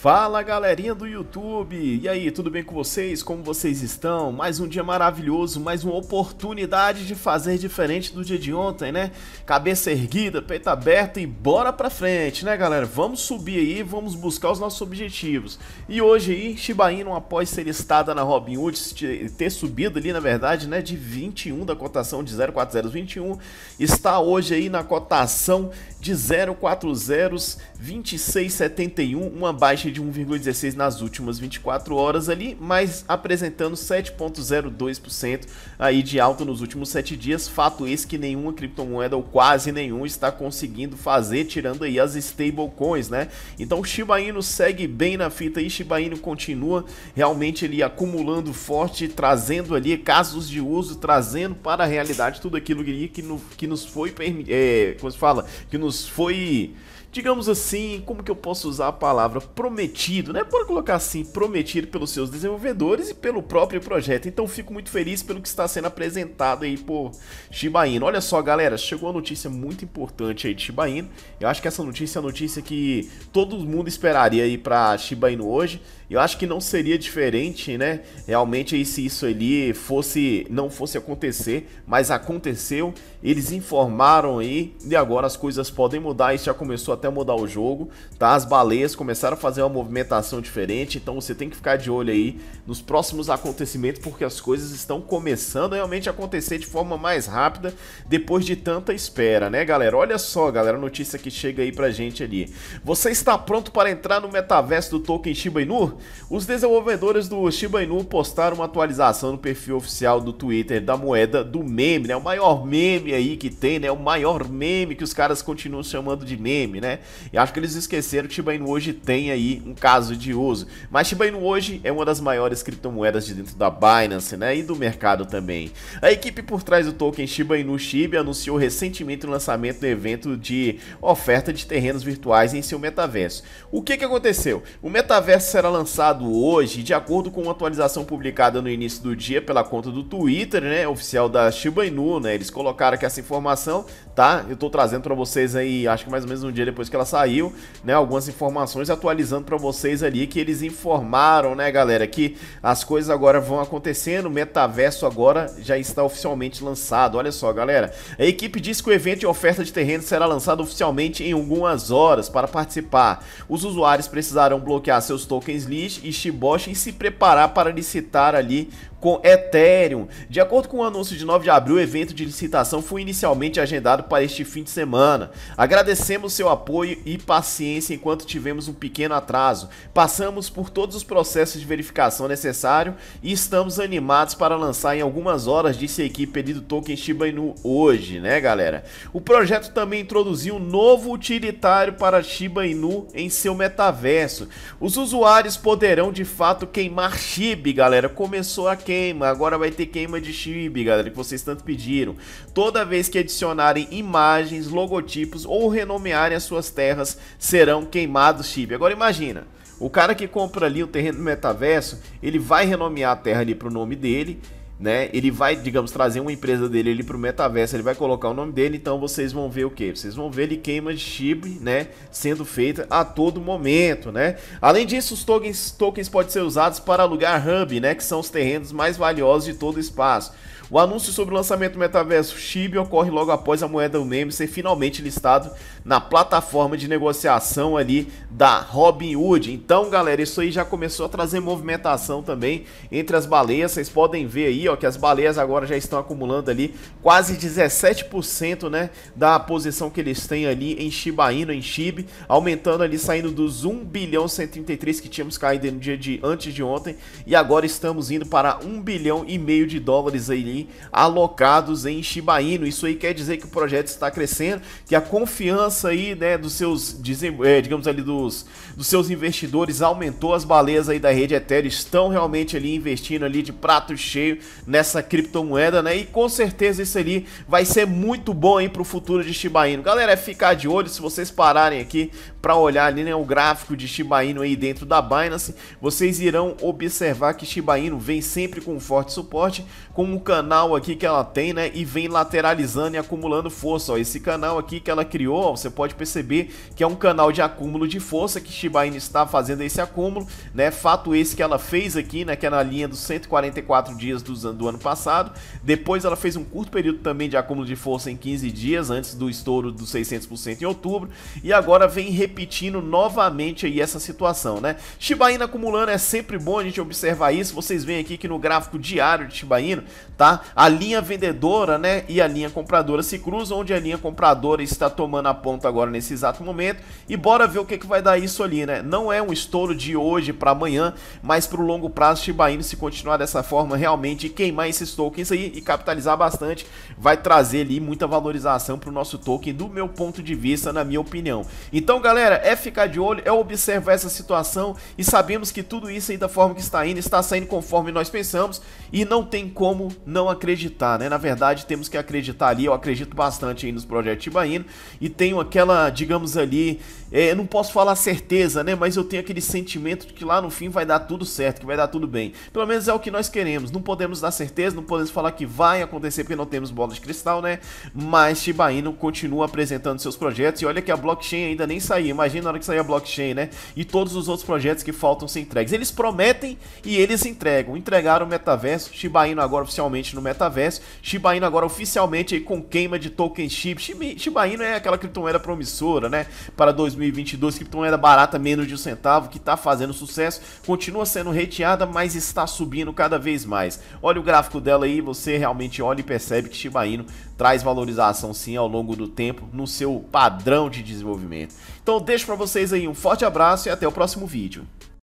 Fala galerinha do YouTube! E aí, tudo bem com vocês? Como vocês estão? Mais um dia maravilhoso, mais uma oportunidade de fazer diferente do dia de ontem, né? Cabeça erguida, peito aberto e bora pra frente, né galera? Vamos subir aí, vamos buscar os nossos objetivos. E hoje aí, Shiba Inu, após ser listada na Robinhood, ter subido ali na verdade, né, de 21 da cotação de 04021, está hoje aí na cotação de 0402671, uma baixa baixa de 1,16 nas últimas 24 horas ali, mas apresentando 7,02% aí de alta nos últimos 7 dias. Fato esse que nenhuma criptomoeda ou quase nenhum está conseguindo fazer, tirando aí as stablecoins, né? Então o Shiba Inu segue bem na fita e Shiba Inu continua realmente ali acumulando forte, trazendo ali casos de uso, trazendo para a realidade tudo aquilo que, no, que nos foi, é, como se fala, que nos foi digamos assim, como que eu posso usar a palavra prometido, né? Por colocar assim, prometido pelos seus desenvolvedores e pelo próprio projeto. Então fico muito feliz pelo que está sendo apresentado aí por Shiba Inu. Olha só, galera, chegou uma notícia muito importante aí de Shiba Inu. Eu acho que essa notícia é a notícia que todo mundo esperaria aí para Shiba Inu hoje. Eu acho que não seria diferente, né? Realmente aí se isso ali fosse não fosse acontecer, mas aconteceu. Eles informaram aí e agora as coisas podem mudar. Isso já começou a até mudar o jogo, tá? As baleias começaram a fazer uma movimentação diferente, então você tem que ficar de olho aí nos próximos acontecimentos, porque as coisas estão começando realmente a acontecer de forma mais rápida depois de tanta espera, né, galera? Olha só, galera, a notícia que chega aí pra gente ali. Você está pronto para entrar no metaverso do token Shiba Inu? Os desenvolvedores do Shiba Inu postaram uma atualização no perfil oficial do Twitter da moeda do meme, né? O maior meme aí que tem, né? O maior meme que os caras continuam chamando de meme, né? né? E acho que eles esqueceram que Shiba Inu hoje tem aí um caso de uso. Mas Shiba Inu hoje é uma das maiores criptomoedas de dentro da Binance, né? E do mercado também. A equipe por trás do token Shiba Inu Shiba anunciou recentemente o lançamento do evento de oferta de terrenos virtuais em seu metaverso. O que, que aconteceu? O metaverso será lançado hoje, de acordo com uma atualização publicada no início do dia pela conta do Twitter, né? Oficial da Shiba Inu, né? Eles colocaram aqui essa informação, tá? Eu tô trazendo para vocês aí, acho que mais ou menos um dia depois depois que ela saiu, né, algumas informações atualizando para vocês ali que eles informaram, né, galera, que as coisas agora vão acontecendo, o metaverso agora já está oficialmente lançado. Olha só, galera, a equipe disse que o evento de oferta de terreno será lançado oficialmente em algumas horas para participar. Os usuários precisarão bloquear seus tokens LISH e Shiboshi e se preparar para licitar ali com Ethereum. De acordo com o anúncio de 9 de abril, o evento de licitação foi inicialmente agendado para este fim de semana. Agradecemos seu apoio apoio e paciência enquanto tivemos um pequeno atraso. Passamos por todos os processos de verificação necessário e estamos animados para lançar em algumas horas, disse a equipe do Token Shiba Inu hoje, né, galera? O projeto também introduziu um novo utilitário para Shiba Inu em seu metaverso. Os usuários poderão de fato queimar Shiba, galera. Começou a queima, agora vai ter queima de Shiba, galera, que vocês tanto pediram. Toda vez que adicionarem imagens, logotipos ou renomearem a sua suas terras serão queimados, Chibi. Agora imagina, o cara que compra ali o terreno do metaverso, ele vai renomear a terra ali para o nome dele né? Ele vai, digamos, trazer uma empresa dele ali pro metaverso, ele vai colocar o nome dele, então vocês vão ver o que? Vocês vão ver ele queima de chip, né? Sendo feita a todo momento, né? Além disso, os tokens, tokens podem ser usados para alugar hub, né? Que são os terrenos mais valiosos de todo o espaço. O anúncio sobre o lançamento do metaverso Shiba ocorre logo após a moeda meme ser finalmente listado na plataforma de negociação ali da Robinhood. Então, galera, isso aí já começou a trazer movimentação também entre as baleias. Vocês podem ver aí, ó, que as baleias agora já estão acumulando ali quase 17%, né, da posição que eles têm ali em Shiba Inu, em Shib, aumentando ali, saindo dos 1 bilhão 133 que tínhamos caído no dia de antes de ontem, e agora estamos indo para 1 bilhão e meio de dólares ali alocados em Shiba Inu. Isso aí quer dizer que o projeto está crescendo, que a confiança aí, né, dos seus, é, digamos ali, dos, dos seus investidores aumentou, as baleias aí da rede Ethereum estão realmente ali investindo ali de prato cheio nessa criptomoeda, né? E com certeza isso ali vai ser muito bom aí pro futuro de Shiba Inu. Galera, é ficar de olho se vocês pararem aqui para olhar ali né, o gráfico de Shiba Inu aí dentro da Binance, vocês irão observar que Shiba Inu vem sempre com forte suporte, com o canal aqui que ela tem, né, e vem lateralizando e acumulando força, ó. Esse canal aqui que ela criou, ó, você pode perceber que é um canal de acúmulo de força que Shiba Inu está fazendo esse acúmulo, né? Fato esse que ela fez aqui, né, que é na linha dos 144 dias do, do ano passado. Depois ela fez um curto período também de acúmulo de força em 15 dias antes do estouro dos 600% em outubro e agora vem repetindo repetindo novamente aí essa situação, né? Shiba Inu acumulando é sempre bom a gente observar isso. Vocês veem aqui que no gráfico diário de Shiba Inu, tá? A linha vendedora, né, e a linha compradora se cruzam, onde a linha compradora está tomando a ponta agora nesse exato momento. E bora ver o que, que vai dar isso ali, né? Não é um estouro de hoje para amanhã, mas para o longo prazo Shiba Inu se continuar dessa forma realmente queimar esse token aí e capitalizar bastante vai trazer ali muita valorização para o nosso token do meu ponto de vista, na minha opinião. Então, galera galera, é ficar de olho, é observar essa situação e sabemos que tudo isso aí da forma que está indo, está saindo conforme nós pensamos e não tem como não acreditar, né? Na verdade, temos que acreditar ali, eu acredito bastante aí nos projetos de Bahia e tenho aquela, digamos ali, é, eu não posso falar certeza, né? Mas eu tenho aquele sentimento de que lá no fim vai dar tudo certo, que vai dar tudo bem. Pelo menos é o que nós queremos, não podemos dar certeza, não podemos falar que vai acontecer porque não temos bola de cristal, né? Mas Shiba Inu continua apresentando seus projetos e olha que a blockchain ainda nem saiu Imagina na hora que sair a blockchain, né? E todos os outros projetos que faltam ser entregues. Eles prometem e eles entregam. Entregaram o metaverso, Shiba Inu agora oficialmente no metaverso, Shiba Inu agora oficialmente aí com queima de token chip. Shiba Inu é aquela criptomoeda promissora, né? Para 2022, criptomoeda barata, menos de um centavo, que está fazendo sucesso, continua sendo reteada, mas está subindo cada vez mais. Olha o gráfico dela aí, você realmente olha e percebe que Shiba Inu traz valorização sim ao longo do tempo no seu padrão de desenvolvimento. Então deixo para vocês aí um forte abraço e até o próximo vídeo.